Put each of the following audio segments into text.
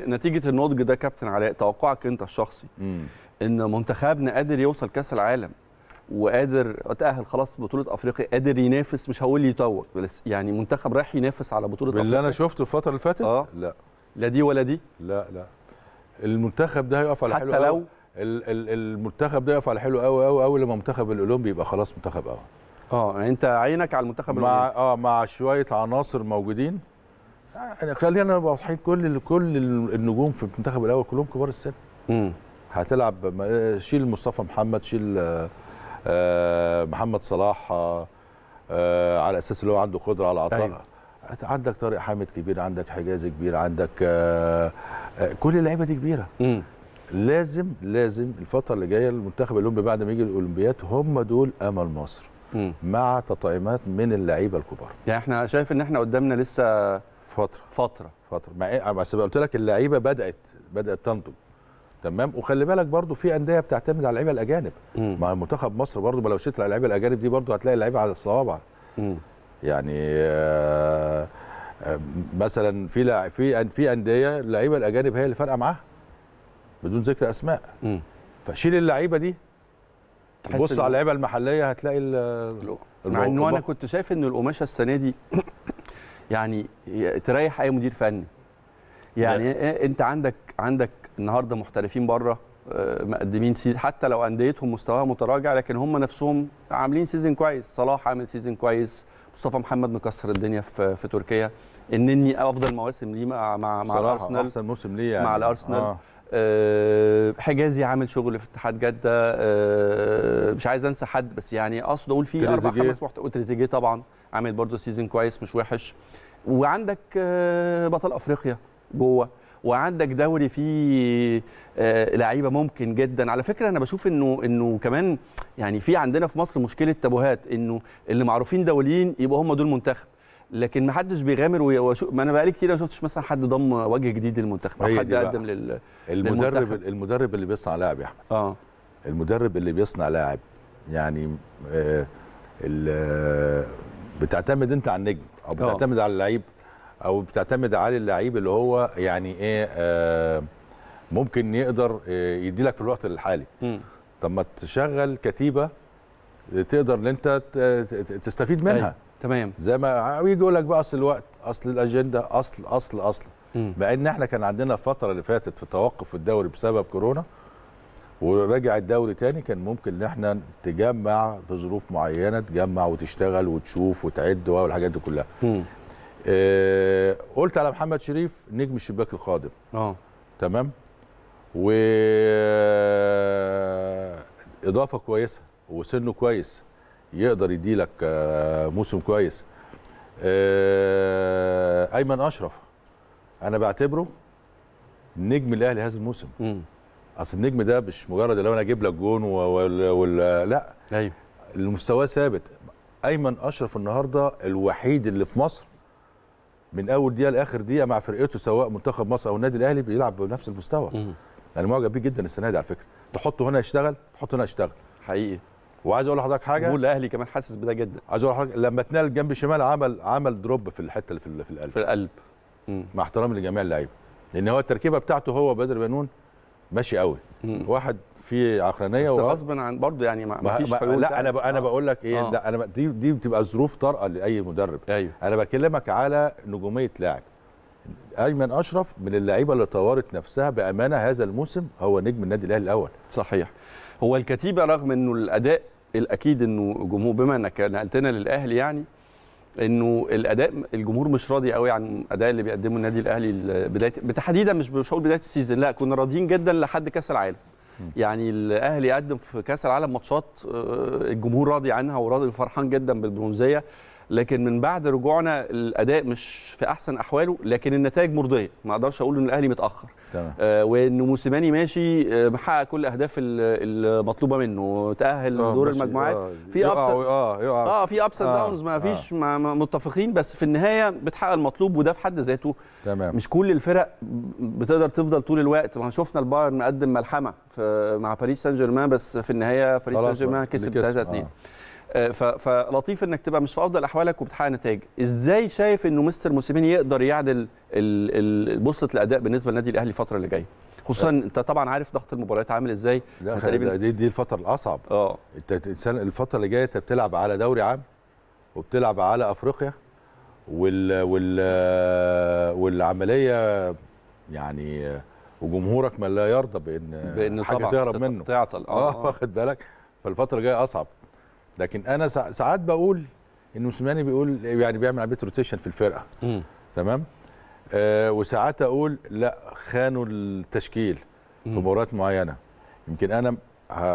نتيجه النضج ده كابتن علاء توقعك انت الشخصي مم. ان منتخبنا قادر يوصل كاس العالم وقادر اتاهل خلاص بطوله افريقيا قادر ينافس مش هقول يتوج بس يعني منتخب رايح ينافس على بطوله افريقيا اللي انا شفته الفتره اللي فاتت آه. لا لا دي ولا دي لا لا المنتخب ده هيقف على حلو حتى لو المنتخب ده يقف على حلو قوي قوي قوي لما المنتخب الاولمبي يبقى خلاص منتخب قوي اه يعني انت عينك على المنتخب مع الاولمبي اه مع شويه عناصر موجودين يعني خلينا واضحين كل كل النجوم في المنتخب الاول كلهم كبار السن امم هتلعب شيل مصطفى محمد شيل آه، آه، محمد صلاح آه، على اساس اللي هو عنده قدره على العطاء أيوة. عندك طارق حامد كبير عندك حجازي كبير عندك كل اللعيبه دي كبيره مم. لازم لازم الفتره اللي جايه المنتخب الاولمبي بعد ما يجي الاولمبيات هم دول امل مصر مم. مع تطعيمات من اللعيبه الكبار يعني احنا شايف ان احنا قدامنا لسه فتره فتره فتره مع إيه، آه، بس قلت لك اللعيبه بدات بدات تنضج تمام وخلي بالك برضو في انديه بتعتمد على اللعيبه الاجانب مع منتخب مصر برضو ما لو شلت اللعيبه الاجانب دي برضو هتلاقي اللعيبه على الصوابع يعني آه، آه، مثلا في في في انديه اللعيبه الاجانب هي اللي فارقه معاها بدون ذكر اسماء م. فشيل اللعيبه دي بص على اللعيبه المحليه هتلاقي مع انه انا كنت شايف ان القماشه السنه دي يعني تريح اي مدير فني يعني ده. إيه، انت عندك عندك النهارده محترفين بره آه، مقدمين سيزن حتى لو انديتهم مستواها متراجع لكن هم نفسهم عاملين سيزون كويس صلاح عامل سيزون كويس مصطفى محمد مكسر الدنيا في, في تركيا النني افضل مواسم ليه مع مع مع الارسنال احسن موسم ليه يعني مع الارسنال آه. آه، حجازي عامل شغل في اتحاد جده آه، مش عايز انسى حد بس يعني اقصد اقول في اربع خمس وتريزيجيه طبعا عامل برده سيزون كويس مش وحش وعندك آه، بطل افريقيا جوه وعندك دوري فيه آه، لعيبه ممكن جدا على فكره انا بشوف انه انه كمان يعني في عندنا في مصر مشكله تابوهات انه اللي معروفين دوليين يبقى هم دول منتخب لكن ما حدش بيغامر وشو... ما انا بقالي كتير ما شفتش مثلا حد ضم وجه جديد للمنتخب او حد قدم لل... المدرب للمنتخب. المدرب اللي بيصنع لاعب يا احمد اه المدرب اللي بيصنع لاعب يعني آه بتعتمد انت على النجم او آه. بتعتمد أوه. على اللعيب او بتعتمد على اللعيب اللي هو يعني ايه آه ممكن يقدر آه، يدي لك في الوقت الحالي طب ما تشغل كتيبه تقدر ان انت تستفيد طيب، منها تمام زي ما يجي يقول لك بقى اصل الوقت اصل الاجنده اصل اصل اصل مع ان احنا كان عندنا الفتره اللي فاتت في توقف الدوري بسبب كورونا ورجع الدوري تاني كان ممكن ان احنا تجمع في ظروف معينه تجمع وتشتغل وتشوف وتعد والحاجات دي كلها. آه قلت على محمد شريف نجم الشباك القادم. اه تمام؟ و آه، اضافه كويسه وسنه كويس يقدر يديلك آه، موسم كويس. آه ايمن اشرف انا بعتبره نجم الاهلي هذا الموسم. مم. اصل النجم ده مش مجرد اللي انا اجيب لك جون ولا لا ايوه المستوى ثابت ايمن اشرف النهارده الوحيد اللي في مصر من اول دقيقه لاخر دقيقه مع فرقته سواء منتخب مصر او النادي الاهلي بيلعب بنفس المستوى انا يعني معجب بيه جدا السنه دي على فكره تحطه هنا يشتغل تحطه هنا يشتغل حقيقي وعايز اقول لحضرتك حاجه مول الاهلي كمان حاسس بده جدا عايز اقول لحضرتك لما اتنقل جنب شمال عمل عمل دروب في الحته اللي في القلب في القلب مع احترامي لجميع اللعيبه لان هو التركيبه بتاعته هو بدر بنون ماشي قوي واحد في عقلانيه بس غصب عن برضه يعني ما فيش حلول لا انا ب... انا آه. بقول لك ايه آه. انا دي دي بتبقى ظروف طارئه لاي مدرب أيوه. انا بكلمك على نجوميه لاعب ايمن اشرف من اللعيبه اللي طورت نفسها بامانه هذا الموسم هو نجم النادي الاهلي الاول صحيح هو الكتيبه رغم انه الاداء الاكيد انه جمهور بما انك نقلتنا للاهلي يعني انه الاداء الجمهور مش راضي قوي عن الاداء اللي بيقدمه النادي الاهلي بدايه بتحديدا مش مش بدايه السيزون لا كنا راضيين جدا لحد كاس العالم يعني الاهلي قدم في كاس العالم ماتشات آه، الجمهور راضي عنها وراضي فرحان جدا بالبرونزيه لكن من بعد رجوعنا الاداء مش في احسن احواله لكن النتائج مرضيه ما اقدرش اقول ان الاهلي متاخر تمام آه وان موسيماني ماشي آه محقق كل الاهداف المطلوبه منه تاهل لدور آه، المجموعات آه في ابسط اه اه اه في ابس آه داونز ما آه. فيش آه ما متفقين بس في النهايه بتحقق المطلوب وده في حد ذاته تمام مش كل الفرق بتقدر تفضل طول الوقت ما شفنا البايرن مقدم ملحمه مع باريس سان جيرمان بس في النهايه باريس سان جيرمان كسب 3 2 فلطيف انك تبقى مش في افضل احوالك وبتحقق نتائج ازاي شايف انه مستر موسيميني يقدر يعدل بوصله الاداء بالنسبه للنادي الاهلي الفتره اللي جايه خصوصا انت طبعا عارف ضغط المباريات عامل ازاي تقريبا دي, دي الفتره الاصعب اه انت الفتره اللي جايه انت بتلعب على دوري عام وبتلعب على افريقيا وال وال والعمليه يعني وجمهورك ما لا يرضى بان بان حاجه تهرب منه تعطل اه واخد بالك فالفتره الجايه اصعب لكن انا ساعات بقول ان موسيماني بيقول يعني بيعمل عمليه روتيشن في الفرقه تمام آه وساعات اقول لا خانوا التشكيل في مباريات معينه يمكن انا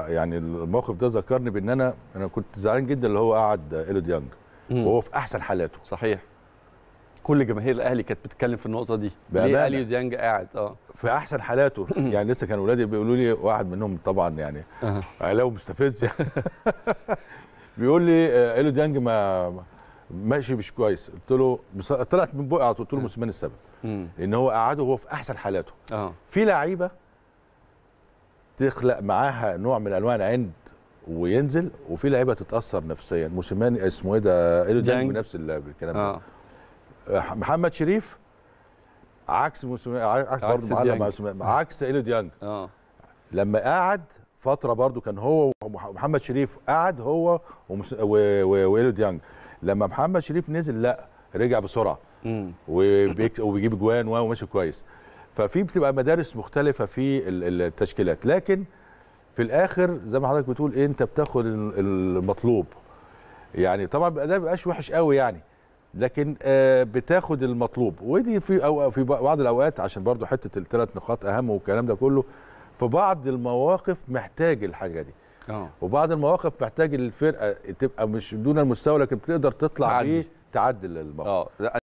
يعني الموقف ده ذكرني بان انا انا كنت زعلان جدا اللي هو قعد ايلو ديانج وهو في احسن حالاته صحيح كل جماهير الاهلي كانت بتتكلم في النقطه دي ليه اليو ديانج قاعد اه في احسن حالاته يعني لسه كان ولادي بيقولوا لي واحد منهم طبعا يعني اهلاوي مستفز يعني بيقول لي ايلو آه، ديانج ما ماشي مش كويس قلت له بص... طلعت من بقعه قلت له موسيماني السبب ان هو قعده وهو في احسن حالاته أوه. في لعيبه تخلق معاها نوع من انواع العند وينزل وفي لعيبه تتاثر نفسيا موسيماني اسمه ايه ده ايلو ديانج نفس الكلام ده آه. آه، محمد شريف عكس موسيماني عكس برضه معلم عكس ايلو ديانج لما قعد فتره برضه كان هو محمد شريف قعد هو و... و... وايلو ديانج لما محمد شريف نزل لا رجع بسرعه وبيجيب اجوان وماشي كويس ففي بتبقى مدارس مختلفه في التشكيلات لكن في الاخر زي ما حضرتك بتقول ايه انت بتاخد المطلوب يعني طبعا ده ما بيبقاش وحش قوي يعني لكن آه بتاخد المطلوب ودي في أو في بعض الاوقات عشان برضو حته الثلاث نقاط اهم والكلام ده كله في بعض المواقف محتاج الحاجه دي أوه. وبعض المواقف محتاج الفرقه تبقى مش دون المستوى لكن بتقدر تطلع بيه تعدل الموقف آه.